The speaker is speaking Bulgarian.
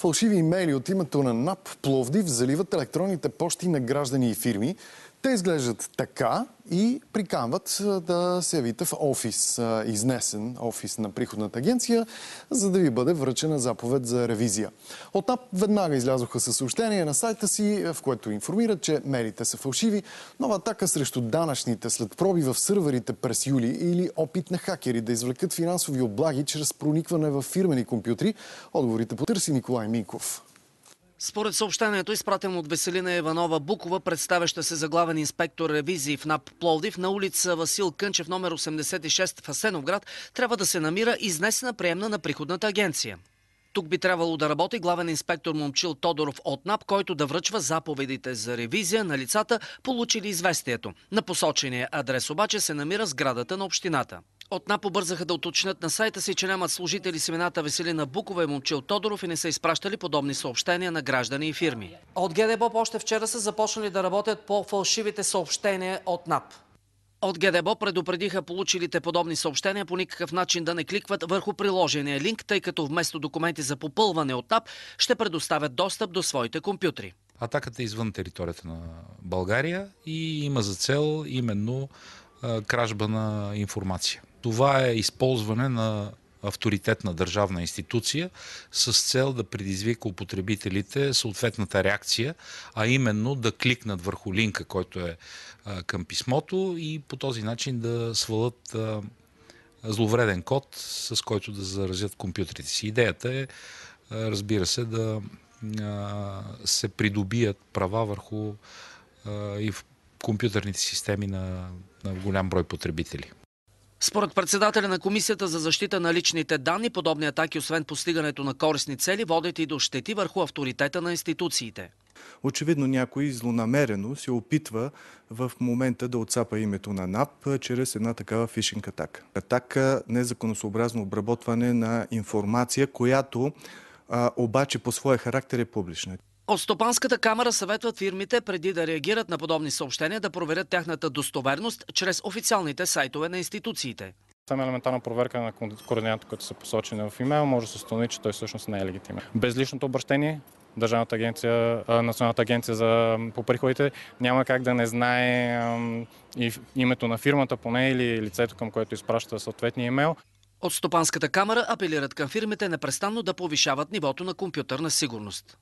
Фалшиви имейли от името на НАП Пловдив заливат електронните почти на граждани и фирми. Те изглеждат така и приканват да се явите в офис, изнесен офис на приходната агенция, за да ви бъде връчена заповед за ревизия. От НАП веднага излязоха със съобщение на сайта си, в което информират, че мерите са фалшиви, нова атака срещу данъчните след проби в сървърите през юли или опит на хакери да извлекат финансови облаги чрез проникване в фирмени компютри. Отговорите потърси Николай Минков. Според съобщението, изпратено от Веселина Иванова Букова, представяща се за главен инспектор ревизии в НАП Пловдив, на улица Васил Кънчев, номер 86 в Асеновград, трябва да се намира изнесена приемна на приходната агенция. Тук би трябвало да работи главен инспектор Момчил Тодоров от НАП, който да връчва заповедите за ревизия на лицата, получили известието. На посочения адрес обаче се намира сградата на общината. От НАПО бързаха да уточнят на сайта си, че нямат служители с имената Веселина Букова и Момчил Тодоров и не са изпращали подобни съобщения на граждани и фирми. От ГДБОП още вчера са започнали да работят по фалшивите съобщения от НАП. От ГДБО предупредиха получилите подобни съобщения по никакъв начин да не кликват върху приложения линк, тъй като вместо документи за попълване от НАП ще предоставят достъп до своите компютри. Атаката е извън територията на България и има за цел именно кражба на информация. Това е използване на авторитетна държавна институция с цел да предизвика употребителите съответната реакция, а именно да кликнат върху линка, който е а, към писмото и по този начин да свалят а, зловреден код, с който да заразят компютрите си. Идеята е, а, разбира се, да се придобият права върху и в компютърните системи на, на голям брой потребители. Според председателя на Комисията за защита на личните данни, подобни атаки, освен постигането на корисни цели, водят и до щети върху авторитета на институциите. Очевидно някой злонамерено се опитва в момента да отцапа името на НАП чрез една такава фишинг атака. Атака незаконосообразно обработване на информация, която обаче по своя характер е публична. От Стопанската камера съветват фирмите преди да реагират на подобни съобщения да проверят тяхната достоверност чрез официалните сайтове на институциите. Само елементарна проверка на координатор, който са посочени в имейл, може да се установи, че той всъщност не е легитимен. Без личното обращение, Държавната агенция, Националната агенция за, по приходите няма как да не знае и името на фирмата поне или лицето, към което изпраща съответния имейл. От Стопанската камера апелират към фирмите непрестанно да повишават нивото на компютърна сигурност.